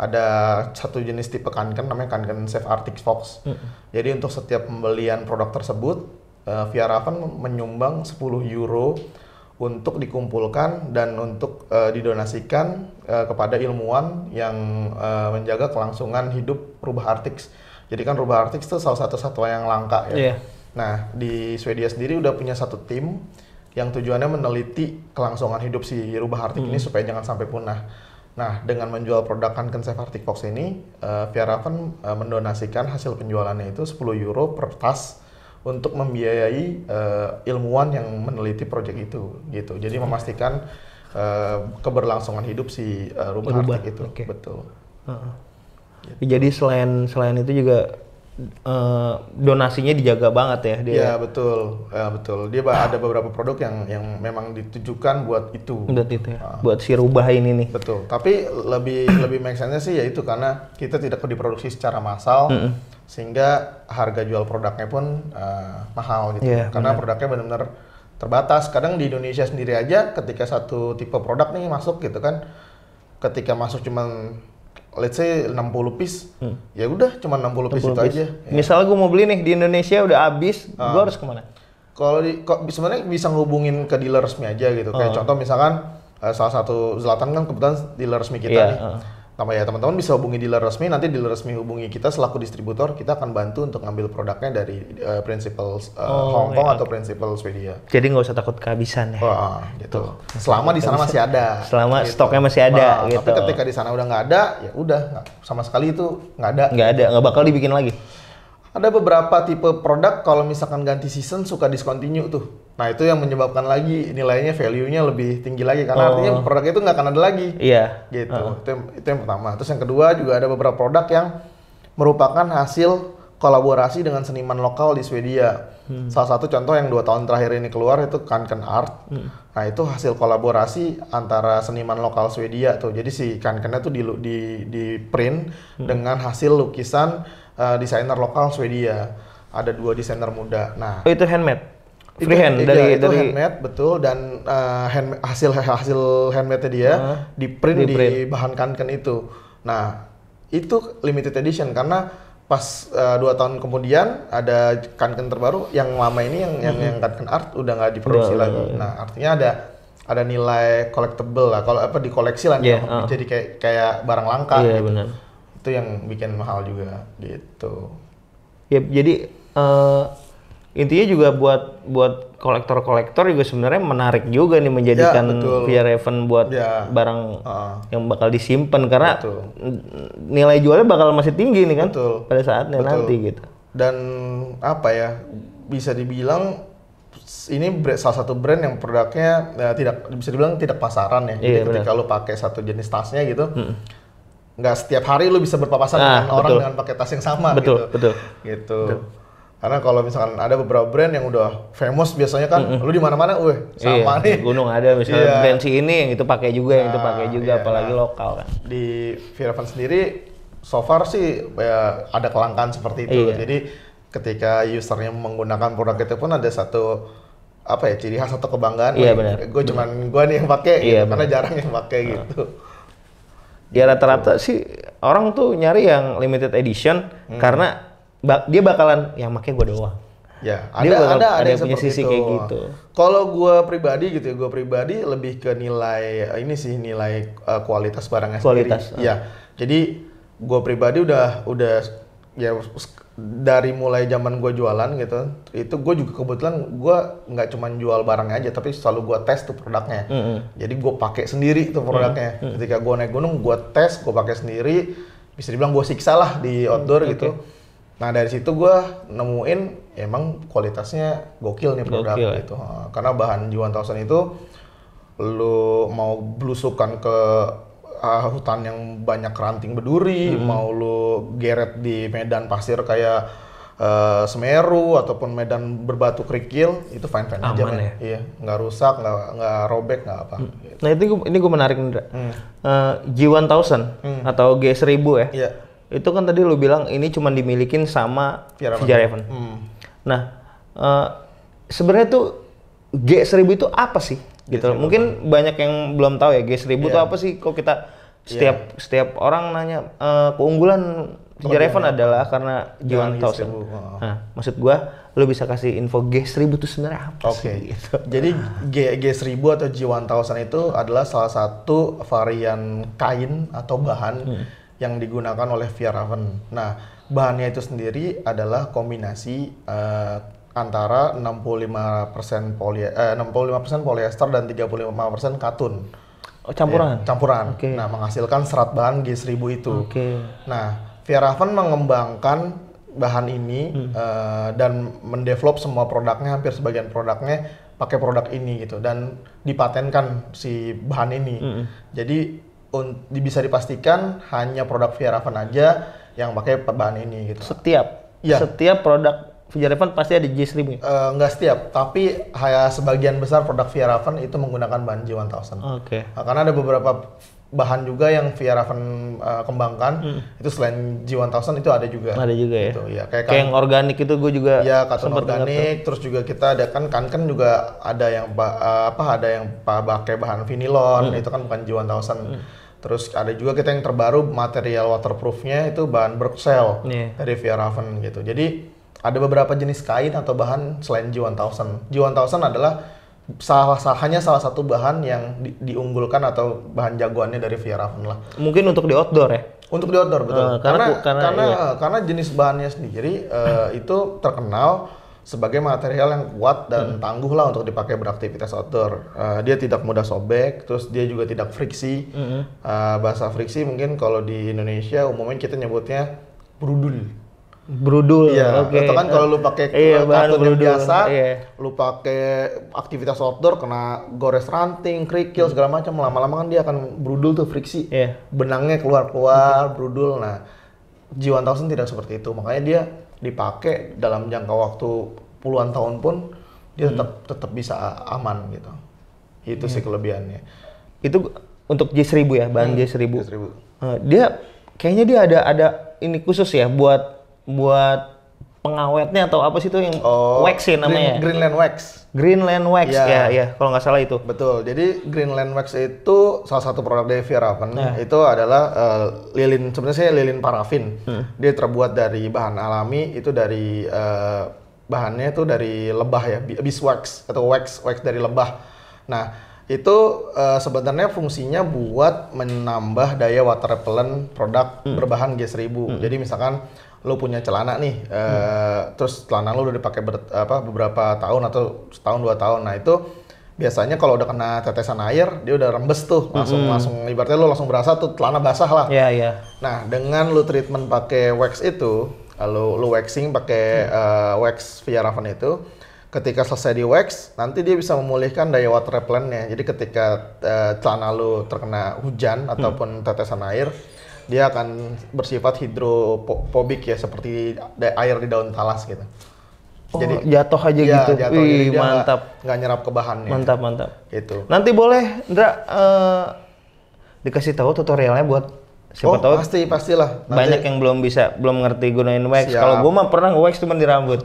ada satu jenis tipe kanken namanya kanken safe Arctic Fox. Mm Jadi untuk setiap pembelian produk tersebut, uh, Via Raven menyumbang 10 euro untuk dikumpulkan dan untuk uh, didonasikan uh, kepada ilmuwan yang uh, menjaga kelangsungan hidup rubah Arctic. Jadi kan rubah Arctic itu salah satu satwa yang langka ya. Yeah. Nah, di Swedia sendiri udah punya satu tim yang tujuannya meneliti kelangsungan hidup si rubah Arctic mm ini supaya jangan sampai punah. Nah, dengan menjual produk Kanken Safe Arctic Fox ini, uh, uh, mendonasikan hasil penjualannya itu 10 euro per tas untuk membiayai uh, ilmuwan yang meneliti proyek itu gitu. Jadi memastikan uh, keberlangsungan hidup si uh, rubah Arctic itu. Okay. Betul. Uh -huh. gitu. Jadi selain selain itu juga Eh, donasinya dijaga banget ya dia. Iya ya? betul, ya, betul. Dia ada beberapa produk yang yang memang ditujukan buat itu. Buat itu ya. Ah. Buat si rubah ini nih. Betul. Tapi lebih lebih make sense sih ya itu karena kita tidak diproduksi secara massal. Mm -hmm. Sehingga harga jual produknya pun uh, mahal gitu. Yeah, karena bener. produknya benar-benar terbatas. Kadang di Indonesia sendiri aja ketika satu tipe produk nih masuk gitu kan ketika masuk cuman let's say 60 piece, hmm. ya udah cuma 60, 60 piece itu piece. aja. Ya. Misalnya gue mau beli nih di Indonesia udah habis, hmm. Ah. gue harus kemana? Kalau di kok sebenarnya bisa ngubungin ke dealer resmi aja gitu. Kayak hmm. contoh misalkan eh, salah satu Zlatan kan kebetulan dealer resmi kita yeah, nih. Hmm. Tambah ya teman-teman bisa hubungi dealer resmi, nanti dealer resmi hubungi kita selaku distributor, kita akan bantu untuk ngambil produknya dari uh, eh, principal uh, eh, oh, Hong Kong iya. atau principal Swedia. Jadi nggak usah takut kehabisan ya. Wah, gitu. Selama di sana masih ada. Selama gitu. stoknya masih ada nah, gitu. Tapi ketika di sana udah nggak ada, ya udah sama sekali itu nggak ada. Nggak ada, nggak bakal dibikin lagi ada beberapa tipe produk kalau misalkan ganti season suka discontinue tuh. Nah itu yang menyebabkan lagi nilainya value-nya lebih tinggi lagi karena oh. artinya produk itu nggak akan ada lagi. Iya. Gitu. Uh. Itu, yang, itu yang pertama. Terus yang kedua juga ada beberapa produk yang merupakan hasil kolaborasi dengan seniman lokal di Swedia. Hmm. Salah satu contoh yang dua tahun terakhir ini keluar itu Kanken Art. Hmm. Nah itu hasil kolaborasi antara seniman lokal Swedia tuh. Jadi si Kankennya tuh di di, di print hmm. dengan hasil lukisan uh, desainer lokal Swedia. Ada dua desainer muda. Nah, oh, itu handmade freehand itu, iya, dari ya, itu dari handmade betul dan uh, eh, hand, hasil hasil handmade dia uh, di print di, bahan kanken itu. Nah, itu limited edition karena pas uh, dua tahun kemudian ada kanken terbaru yang lama ini yang yang, mm-hmm. kanken art udah nggak diproduksi udah, lagi. Udah, nah, artinya ada ada nilai collectible lah kalau apa di koleksi lah yeah, uh. jadi kayak kayak barang langka yeah, gitu itu yang bikin mahal juga gitu ya jadi uh, intinya juga buat buat kolektor-kolektor juga sebenarnya menarik juga nih menjadikan ya, via Raven buat ya. barang uh. yang bakal disimpan karena betul. nilai jualnya bakal masih tinggi nih kan betul. pada saatnya betul. nanti gitu. Dan apa ya bisa dibilang ini salah satu brand yang produknya ya, tidak bisa dibilang tidak pasaran ya. Jadi bener. Iya, ketika lo pakai satu jenis tasnya gitu. Hmm nggak setiap hari lu bisa berpapasan nah, dengan betul. orang dengan pakai tas yang sama betul, gitu. Betul. Gitu. Betul. Karena kalau misalkan ada beberapa brand yang udah famous biasanya kan mm -hmm. lu di mana-mana weh sama iya, nih. Gunung ada misalnya yeah. brand si ini yang itu pakai juga, nah, yang itu nah, pakai juga iya, apalagi nah, lokal kan. Di Viravan sendiri so far sih ya, ada kelangkaan seperti itu. Iya. Jadi ketika usernya menggunakan produk itu pun ada satu apa ya ciri khas atau kebanggaan. Iya benar. Gue cuman gue nih yang pakai iya, gitu, karena jarang yang pakai gitu. Dia rata-rata sih orang tuh nyari yang limited edition hmm. karena bak dia bakalan yang makai gue doang. Ya, ada, ada, ada, ada yang punya sisi itu. kayak gitu. Kalau gue pribadi gitu ya, gue pribadi lebih ke nilai ini sih nilai uh, kualitas barangnya kualitas, sendiri. Kualitas. Uh. Ya, jadi gue pribadi udah udah ya dari mulai zaman gue jualan gitu itu gue juga kebetulan gue nggak cuman jual barangnya aja tapi selalu gue tes tuh produknya mm -hmm. jadi gue pakai sendiri tuh produknya mm -hmm. ketika gue naik gunung gue tes gue pakai sendiri bisa dibilang gue siksa lah di outdoor mm -hmm. gitu okay. nah dari situ gue nemuin emang kualitasnya gokil nih produk gokil, ya? gitu karena bahan Juan Thousand itu lu mau blusukan ke uh, hutan yang banyak ranting beduri, hmm. mau lu geret di medan pasir kayak Uh, Semeru ataupun medan berbatu kerikil itu fine fine Aman aja ya? iya nggak rusak nggak nggak robek nggak apa hmm. nah itu gua, ini gue menarik nih hmm. eh, G1000 hmm. atau G1000 ya yeah. itu kan tadi lu bilang ini cuma dimilikin sama Event. hmm. nah uh, sebenarnya tuh G1000 itu apa sih gitu loh. Mungkin banyak yang belum tahu ya G1000 yeah. Iya. apa sih kok kita iya. setiap yeah. setiap orang nanya uh, keunggulan TJ Raven adalah karena jualan iya, Thousand. Wow. Nah, maksud gua lo bisa kasih info G1000 itu sebenarnya apa okay. sih gitu. Jadi G G1000 atau G1000 itu adalah salah satu varian kain atau bahan hmm. yang digunakan oleh Via Raven. Nah, bahannya itu sendiri adalah kombinasi uh, antara 65% poly eh, 65% polyester dan 35% katun. Oh, campuran. Ya, campuran. Okay. Nah, menghasilkan serat bahan G1000 itu. Okay. Nah, Vieraven mengembangkan bahan ini hmm. uh, dan mendevelop semua produknya hampir sebagian produknya pakai produk ini gitu dan dipatenkan si bahan ini. Hmm. Jadi un, bisa dipastikan hanya produk Vieraven aja yang pakai bahan ini gitu. Setiap ya. setiap produk VR Raven pasti ada g 1000 ya? Uh, eh, enggak setiap, tapi hanya sebagian besar produk VR Raven itu menggunakan bahan g 1000. Oke. Okay. Nah, karena ada beberapa bahan juga yang VR Raven uh, kembangkan hmm. itu selain G1000 itu ada juga. Ada juga ya. Gitu, ya kayak, kayak yang organik itu gue juga ya katun organik terus juga kita ada kan kan kan juga ada yang uh, apa ada yang pakai bahan vinilon hmm. itu kan bukan G1000. Hmm. Terus ada juga kita yang terbaru material waterproofnya itu bahan Berksel yeah. dari VR Raven gitu. Jadi ada beberapa jenis kain atau bahan selain G1000. G1000 adalah salah sahanya salah satu bahan yang di, diunggulkan atau bahan jagoannya dari Via lah. Mungkin untuk di outdoor ya? Untuk di outdoor betul. Uh, karena karena karena, karena, iya. karena jenis bahannya sendiri uh, itu terkenal sebagai material yang kuat dan hmm. tangguh lah untuk dipakai beraktivitas outdoor. Uh, dia tidak mudah sobek, terus dia juga tidak friksi. Hmm. Uh, bahasa friksi mungkin kalau di Indonesia umumnya kita nyebutnya brudul. Brudul. ya, Okay. kan kalau lu pakai iya, kartu yang biasa, iya. lu pakai aktivitas outdoor kena gores ranting, kerikil hmm. segala macam, lama-lama kan dia akan brudul tuh friksi. Iya. Benangnya keluar-keluar, hmm. brudul. Nah, G1000 tidak seperti itu. Makanya dia dipakai dalam jangka waktu puluhan tahun pun dia tetap hmm. tetap bisa aman gitu. Itu hmm. sih iya. kelebihannya. Itu untuk J1000 ya, bahan hmm, J1000. j eh, dia kayaknya dia ada ada ini khusus ya buat buat pengawetnya atau apa sih itu yang oh, wax sih ya namanya? Ya? Green, Greenland wax. Greenland wax ya, ya, ya kalau nggak salah itu. Betul. Jadi Greenland wax itu salah satu produk dari Viraven. ya. Nah. Itu adalah uh, lilin sebenarnya lilin parafin. Hmm. Dia terbuat dari bahan alami itu dari uh, bahannya itu dari lebah ya, beeswax atau wax wax dari lebah. Nah, itu uh, sebenarnya fungsinya buat menambah daya water repellent produk hmm. berbahan G1000. Hmm. Jadi misalkan lo punya celana nih, hmm. uh, terus celana lo udah dipakai ber, apa, beberapa tahun atau setahun dua tahun, nah itu biasanya kalau udah kena tetesan air dia udah rembes tuh langsung hmm. langsung ibaratnya lo langsung berasa tuh celana basah lah. Iya yeah, iya. Yeah. Nah dengan lu treatment pakai wax itu, lo lo waxing pakai hmm. uh, wax via Raven itu, ketika selesai di wax nanti dia bisa memulihkan daya water repellentnya. Jadi ketika uh, celana lo terkena hujan hmm. ataupun tetesan air dia akan bersifat hidropobik ya seperti air di daun talas gitu. Oh, jadi jatuh aja ya, gitu. Jatuh, Wih, mantap. Nggak nyerap ke bahannya. Mantap, mantap. Itu. Nanti boleh Ndra uh, dikasih tahu tutorialnya buat siapa oh, tahu pasti pastilah nanti. banyak yang belum bisa belum ngerti gunain wax kalau gue mah pernah gue wax cuma di rambut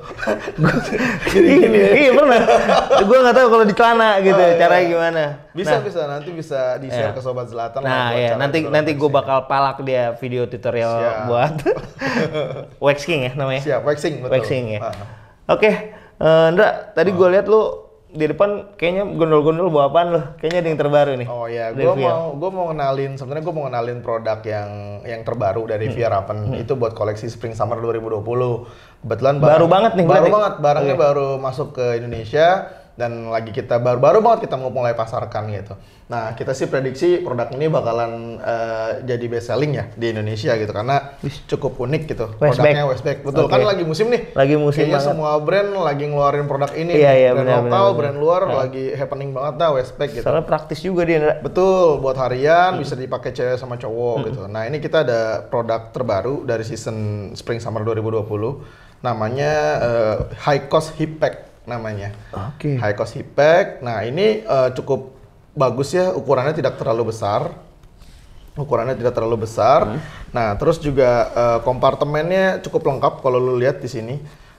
gini, iya pernah gue nggak tahu kalau di celana gitu oh, iya, caranya iya. gimana bisa nah, bisa nanti bisa di share iya. ke sobat selatan nah iya nanti nanti gue bakal palak dia video tutorial siap. buat waxing ya namanya siap waxing betul waxing ya ah. oke okay. Uh, eh, Ndra, tadi oh. Ah. gue lihat lu di depan kayaknya gondol-gondol bawa apaan loh. Kayaknya ada yang terbaru nih. Oh ya, gue mau gue mau kenalin sebenarnya gue mau kenalin produk yang yang terbaru dari hmm. Via hmm. itu buat koleksi Spring Summer 2020. Kebetulan baru banget nih. Baru banget, barangnya okay. baru masuk ke Indonesia dan lagi kita baru-baru banget kita mau mulai pasarkan gitu. Nah, kita sih prediksi produk ini bakalan uh, jadi best selling ya di Indonesia gitu karena cukup unik gitu West produknya Westback. Betul okay. kan lagi musim nih. Lagi musim Kayaknya banget. semua brand lagi ngeluarin produk ini. Iya, iya, brand bener, lokal, bener, brand luar nah. lagi happening banget dah Westback gitu. Soalnya praktis juga dia. Betul, buat harian hmm. bisa dipakai cewek sama cowok hmm. gitu. Nah, ini kita ada produk terbaru dari season Spring Summer 2020 namanya uh, High Cost Hip Pack namanya. Oke. Okay. High cost pack. Nah, ini uh, cukup bagus ya ukurannya tidak terlalu besar. Ukurannya tidak terlalu besar. Hmm. Nah, terus juga uh, kompartemennya cukup lengkap kalau lu lihat di sini.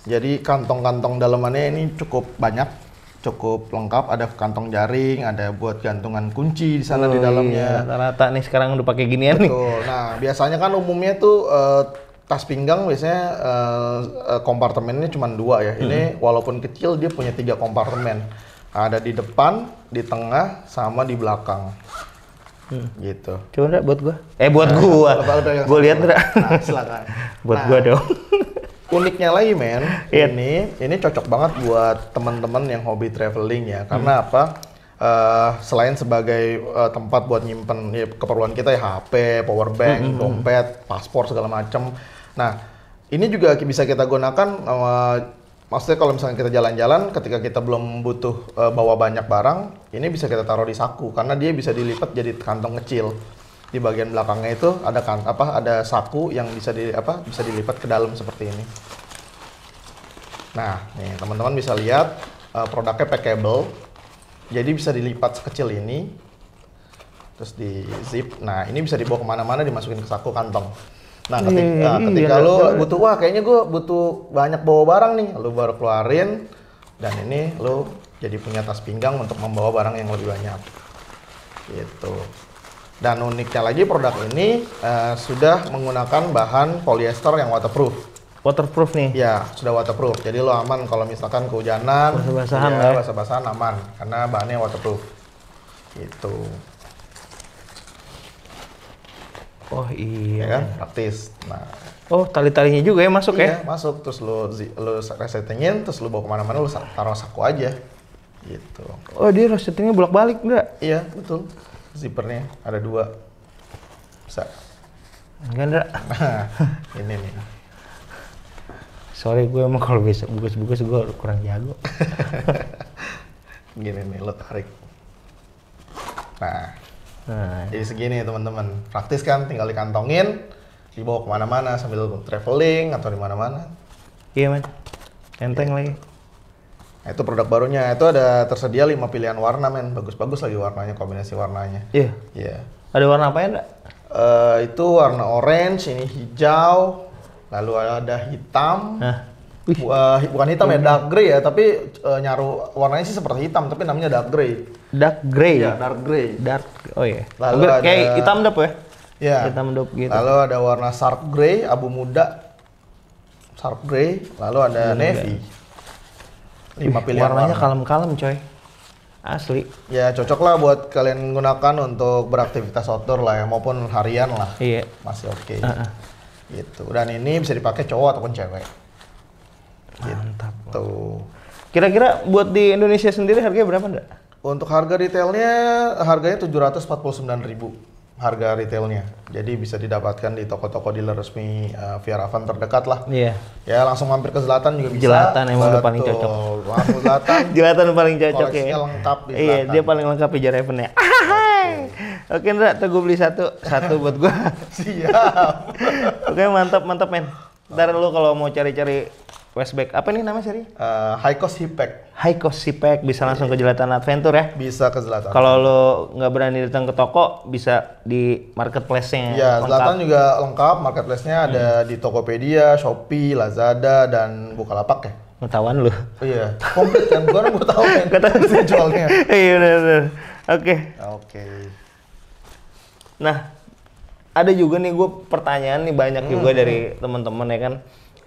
Jadi kantong-kantong dalamannya ini cukup banyak cukup lengkap ada kantong jaring ada buat gantungan kunci di sana oh, di dalamnya iya. rata-rata iya. nih sekarang udah pakai ginian Betul. nih nah biasanya kan umumnya tuh uh, tas pinggang biasanya uh, kompartemennya cuma dua ya. Ini hmm. walaupun kecil dia punya tiga kompartemen. Ada di depan, di tengah, sama di belakang. Hmm. Gitu. Coba enggak buat gua. Eh buat nah, gua. gua lihat enggak? Nah, silakan. buat nah, gua dong. uniknya lagi men, yeah. ini ini cocok banget buat teman-teman yang hobi traveling ya. Hmm. Karena hmm. apa? uh, selain sebagai uh, tempat buat nyimpen ya, keperluan kita ya HP, power bank, hmm, -hmm. dompet, paspor segala macam. Nah, ini juga bisa kita gunakan uh, maksudnya kalau misalnya kita jalan-jalan ketika kita belum butuh uh, bawa banyak barang, ini bisa kita taruh di saku karena dia bisa dilipat jadi kantong kecil. Di bagian belakangnya itu ada kan apa ada saku yang bisa di apa bisa dilipat ke dalam seperti ini. Nah, nih teman-teman bisa lihat uh, produknya packable. Jadi bisa dilipat sekecil ini terus di zip. Nah, ini bisa dibawa kemana-mana dimasukin ke saku kantong. Nah, iya, nah iya, iya, ketika, hmm, ketika lu butuh wah kayaknya gua butuh banyak bawa barang nih, lu baru keluarin dan ini lu jadi punya tas pinggang untuk membawa barang yang lebih banyak. Gitu. Dan uniknya lagi produk ini uh, sudah menggunakan bahan polyester yang waterproof. Waterproof nih? Ya, sudah waterproof. Jadi lo aman kalau misalkan kehujanan, basah-basahan ya, basah-basahan aman karena bahannya waterproof. Gitu. Oh iya. Ya kan? Praktis. Nah. Oh tali-talinya juga ya masuk ya? iya, ya? masuk. Terus lu, lu resetingin, terus lu bawa kemana-mana, lu taruh saku aja. Gitu. Oh dia resetingnya bolak-balik enggak? Iya, betul. Zippernya ada dua. Bisa. Enggak, enggak. Nah, ini nih. Sorry gue emang kalau bisa bukus-bukus gue kurang jago. Gini nih, lo tarik. Nah, Nah, jadi segini teman-teman, praktis kan? Tinggal dikantongin, dibawa kemana-mana sambil traveling atau di mana-mana. Iya man, enteng yeah. lagi. Nah, itu produk barunya. Itu ada tersedia lima pilihan warna men, bagus-bagus lagi warnanya, kombinasi warnanya. Iya. Iya. Yeah. Ada warna apa ya Uh, eh, itu warna orange, ini hijau, lalu ada hitam. Nah uh, bukan hitam ya, dark grey ya, tapi uh, nyaru warnanya sih seperti hitam, tapi namanya dark grey. Dark grey. Ya, dark grey. Dark. Oh iya. lalu Lalu ada, kayak hitam dap ya? Iya. Hitam dap gitu. Lalu ada warna sharp grey, abu muda. Sharp grey, lalu ada hmm, navy. Lima pilihan warnanya kalem-kalem, coy. Asli. Ya cocok lah buat kalian gunakan untuk beraktivitas outdoor lah ya, maupun harian lah. Iya. Masih oke. Okay. Uh -uh. Gitu. Dan ini bisa dipakai cowok ataupun cewek. Tuh. Gitu. Kira-kira buat di Indonesia sendiri harganya berapa enggak? Untuk harga retailnya, harganya 749.000 harga retailnya. Jadi bisa didapatkan di toko-toko dealer resmi uh, Ravan terdekat lah. Iya. Ya langsung mampir ke selatan juga bisa. Jelatan emang udah paling cocok. Langsung selatan. jelatan paling cocok ya. lengkap di Iya, dia paling lengkap di Jareven ya. Oke, Ndra, tuh gue beli satu, satu buat gua. Siap. Oke, mantap, mantap, men. Ntar lu kalau mau cari-cari flashback Apa nih namanya seri? Uh, high cost hipek. High cost hipek bisa iya. langsung ke Jelatan Adventure ya? Bisa ke Jelatan. Kalau lo nggak berani datang ke toko, bisa di marketplace-nya. Ya, Jelatan juga lengkap. Marketplace-nya ada hmm. di Tokopedia, Shopee, Lazada, dan Bukalapak ya. Pengetahuan lu. Iya, komplit kan. Gue gue tahu kan. Kata jualnya. Iya benar. Oke. Oke. Nah, ada juga nih gue pertanyaan nih banyak hmm. juga dari teman-teman ya kan.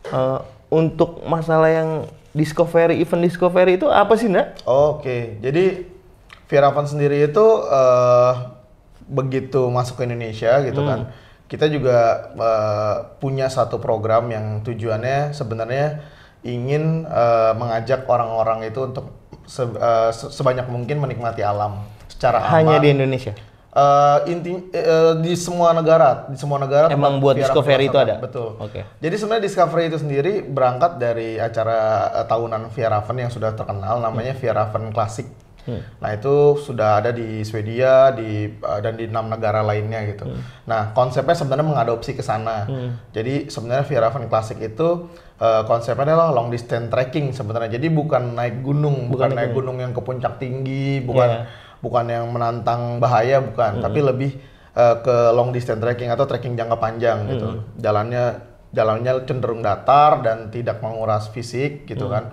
Uh, untuk masalah yang discovery event discovery itu apa sih nak? Oke, jadi Viravan sendiri itu uh, begitu masuk ke Indonesia gitu hmm. kan, kita juga uh, punya satu program yang tujuannya sebenarnya ingin uh, mengajak orang-orang itu untuk se uh, sebanyak mungkin menikmati alam secara hanya di Indonesia Uh, inti uh, di semua negara, di semua negara emang buat Discovery itu ada. Betul. Oke. Okay. Jadi sebenarnya Discovery itu sendiri berangkat dari acara uh, tahunan Via yang sudah terkenal namanya hmm. Classic. Hmm. Nah itu sudah ada di Swedia di uh, dan di enam negara lainnya gitu. Hmm. Nah konsepnya sebenarnya mengadopsi ke sana. Hmm. Jadi sebenarnya Via Classic itu uh, konsepnya adalah long distance trekking sebenarnya. Jadi bukan naik gunung, bukan, bukan naik gunung yang ke puncak tinggi, bukan yeah bukan yang menantang bahaya bukan, hmm. tapi lebih uh, ke long distance trekking atau trekking jangka panjang hmm. gitu. Jalannya jalannya cenderung datar dan tidak menguras fisik gitu hmm. kan.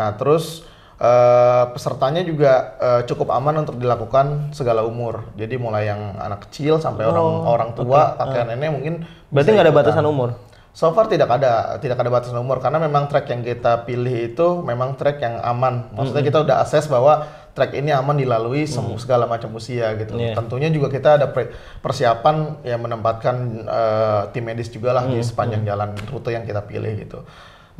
Nah, terus uh, pesertanya juga uh, cukup aman untuk dilakukan segala umur. Jadi mulai yang anak kecil sampai oh, orang orang tua, okay. kakek uh. Ah. nenek mungkin. Berarti nggak ada batasan umur? So far tidak ada tidak ada batas umur karena memang track yang kita pilih itu memang track yang aman. Maksudnya mm -hmm. kita udah akses bahwa track ini aman dilalui hmm. segala macam usia gitu. Yeah. Tentunya juga kita ada persiapan yang menempatkan uh, tim medis juga lah hmm. di sepanjang hmm. jalan rute yang kita pilih gitu.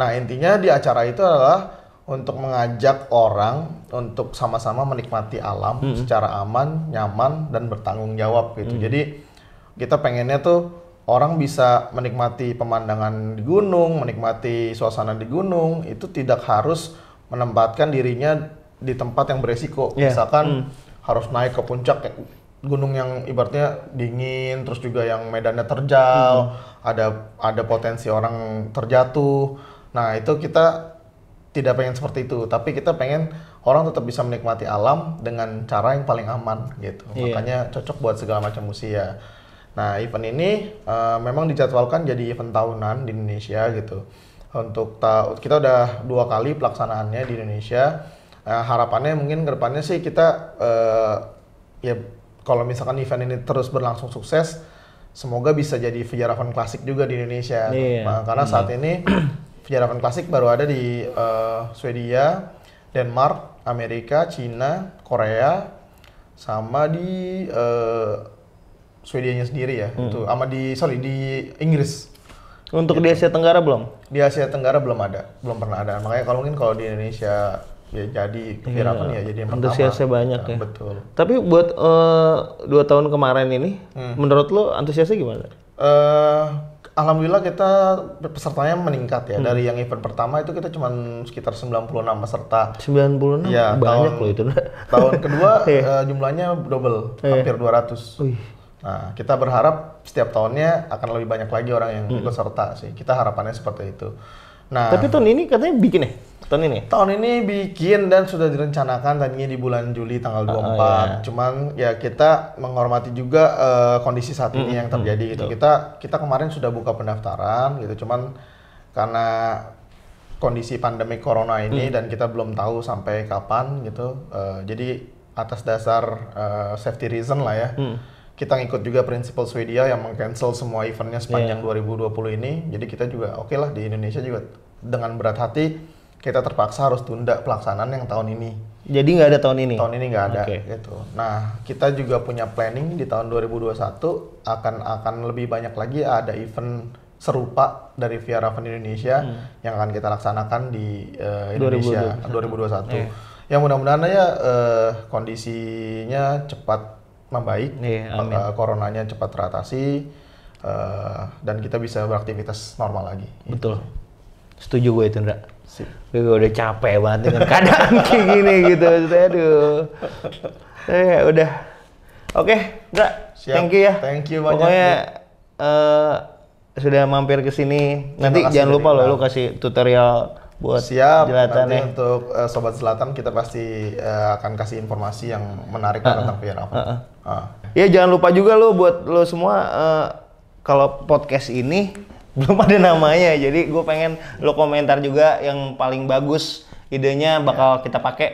Nah intinya di acara itu adalah untuk mengajak orang untuk sama-sama menikmati alam hmm. secara aman, nyaman dan bertanggung jawab gitu. Hmm. Jadi kita pengennya tuh orang bisa menikmati pemandangan di gunung, menikmati suasana di gunung, itu tidak harus menempatkan dirinya di tempat yang beresiko. Yeah. Misalkan mm. harus naik ke puncak gunung yang ibaratnya dingin, terus juga yang medannya terjal, hmm. ada ada potensi orang terjatuh. Nah, itu kita tidak pengen seperti itu, tapi kita pengen orang tetap bisa menikmati alam dengan cara yang paling aman gitu. Yeah. Makanya cocok buat segala macam usia Nah, event ini uh, memang dijadwalkan jadi event tahunan di Indonesia gitu. Untuk ta kita udah dua kali pelaksanaannya di Indonesia. Uh, harapannya mungkin ke depannya sih kita uh, ya kalau misalkan event ini terus berlangsung sukses, semoga bisa jadi Vijaravan klasik juga di Indonesia. Yeah. Nah, karena hmm. saat ini Vijaravan klasik baru ada di uh, Swedia, Denmark, Amerika, Cina, Korea, sama di uh, Swedianya sendiri ya hmm. itu sama di sorry di Inggris untuk gitu. di Asia Tenggara belum di Asia Tenggara belum ada belum pernah ada makanya kalau mungkin kalau di Indonesia ya jadi kepirapan iya. ya jadi yang antusiasnya pertama. banyak nah, ya betul tapi buat uh, dua tahun kemarin ini hmm. menurut lo antusiasnya gimana uh, Alhamdulillah kita pesertanya meningkat ya. Hmm. Dari yang event pertama itu kita cuma sekitar 96 peserta. 96? Ya, banyak tahun, loh itu. Tahun kedua uh, jumlahnya double, iya. hampir 200. Uih. Nah, kita berharap setiap tahunnya akan lebih banyak lagi orang yang ikut serta sih. Kita harapannya seperti itu. Nah, tapi tahun ini katanya bikin ya? Tahun ini? Tahun ini bikin dan sudah direncanakan tadinya di bulan Juli tanggal 24. Oh, ah, ah, iya. Cuman ya kita menghormati juga uh, kondisi saat ini hmm, yang terjadi gitu. Kita kita kemarin sudah buka pendaftaran gitu. Cuman karena kondisi pandemi corona ini hmm. dan kita belum tahu sampai kapan gitu. Uh, jadi atas dasar uh, safety reason lah ya. Hmm kita ngikut juga prinsipal Swedia yang mengcancel semua eventnya sepanjang yeah. 2020 ini. Jadi kita juga oke okay lah di Indonesia juga dengan berat hati kita terpaksa harus tunda pelaksanaan yang tahun ini. Jadi nggak ada tahun ini? Tahun ini nggak ada okay. gitu. Nah kita juga punya planning di tahun 2021 akan akan lebih banyak lagi ada event serupa dari Via Raven Indonesia hmm. yang akan kita laksanakan di uh, Indonesia 2021. 2021. Yeah. Yang mudah-mudahan ya uh, kondisinya cepat membaik, yeah, iya, amin. Uh, coronanya cepat teratasi uh, dan kita bisa beraktivitas normal lagi. Betul. Gitu. Setuju gue itu, enggak. Si. Gue udah capek banget dengan keadaan kayak gini gitu. Aduh. Eh, ya udah. Oke, enggak, Thank you ya. Thank you banyak. Pokoknya uh, sudah mampir ke sini. Nanti jangan lupa loh lu kasih tutorial buat siap jelatan nanti ya. untuk uh, sobat selatan kita pasti uh, akan kasih informasi yang menarik uh, tentang VR apa. Uh, uh. Uh. jangan lupa juga lo buat lo semua uh, kalau podcast ini belum ada namanya jadi gue pengen lo komentar juga yang paling bagus idenya iya. bakal yeah. kita pakai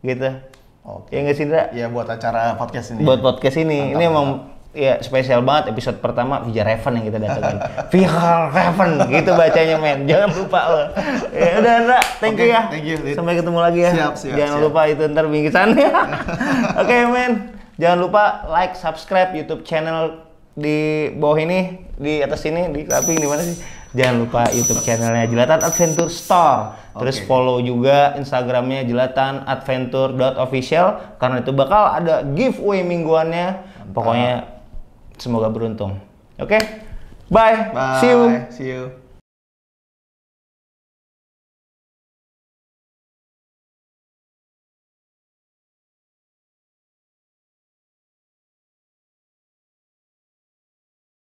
gitu. Oke. Okay. Ya nggak sih Indra? Ya buat acara podcast ini. Buat podcast ini. Mantap, ini emang ya spesial banget episode pertama Vija Raven yang kita datangkan. Vija Raven gitu bacanya men. Jangan lupa lo. Ya udah thank okay, you ya. Thank you. Sampai ketemu lagi ya. Siap, siap, Jangan siap. lupa itu ntar bingkisannya. Oke okay, men. Jangan lupa like, subscribe YouTube channel di bawah ini, di atas sini, di samping di mana sih? Jangan lupa YouTube channelnya Jelatan Adventure Store. Terus okay. follow juga Instagramnya Jelatan Adventure Official karena itu bakal ada giveaway mingguannya. Pokoknya semoga beruntung. Oke, okay? bye. bye. See you. See you.